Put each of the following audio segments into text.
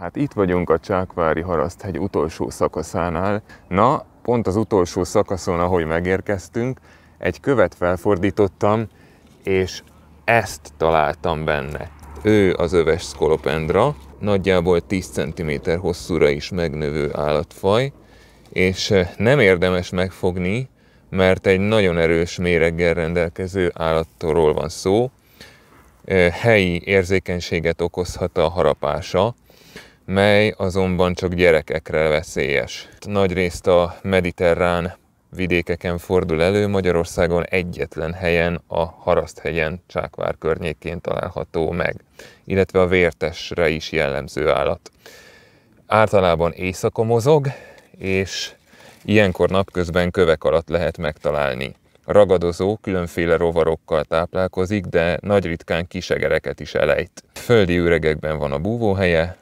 Hát itt vagyunk a Csákvári Haraszthegy utolsó szakaszánál. Na, pont az utolsó szakaszon, ahogy megérkeztünk, egy követ felfordítottam, és ezt találtam benne. Ő az öves szkolopendra, nagyjából 10 cm hosszúra is megnövő állatfaj, és eh, nem érdemes megfogni, mert egy nagyon erős méreggel rendelkező állattól van szó. Eh, helyi érzékenységet okozhat a harapása, mely azonban csak gyerekekre veszélyes. Nagyrészt a mediterrán vidékeken fordul elő, Magyarországon egyetlen helyen a Haraszthegyen Csákvár környékén található meg, illetve a vértesre is jellemző állat. Általában éjszaka mozog, és ilyenkor napközben kövek alatt lehet megtalálni. Ragadozó, különféle rovarokkal táplálkozik, de nagy ritkán kisegereket is elejt. Földi üregekben van a búvóhelye,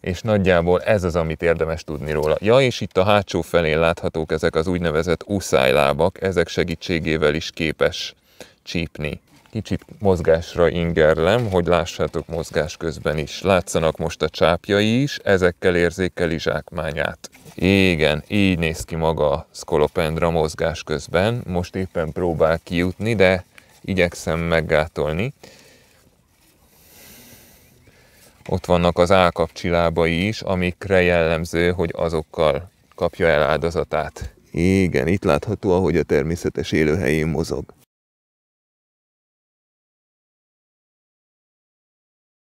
és nagyjából ez az, amit érdemes tudni róla. Ja, és itt a hátsó felén láthatók ezek az úgynevezett úszájlábak, ezek segítségével is képes csípni. Kicsit mozgásra ingerlem, hogy lássátok mozgás közben is. Látszanak most a csápjai is, ezekkel érzékeli zsákmányát. Igen, így néz ki maga a szkolopendra mozgás közben. Most éppen próbál kijutni, de igyekszem meggátolni ott vannak az állkapcsilábai is, amikre jellemző, hogy azokkal kapja el áldozatát. Igen, itt látható, ahogy a természetes élőhelyén mozog.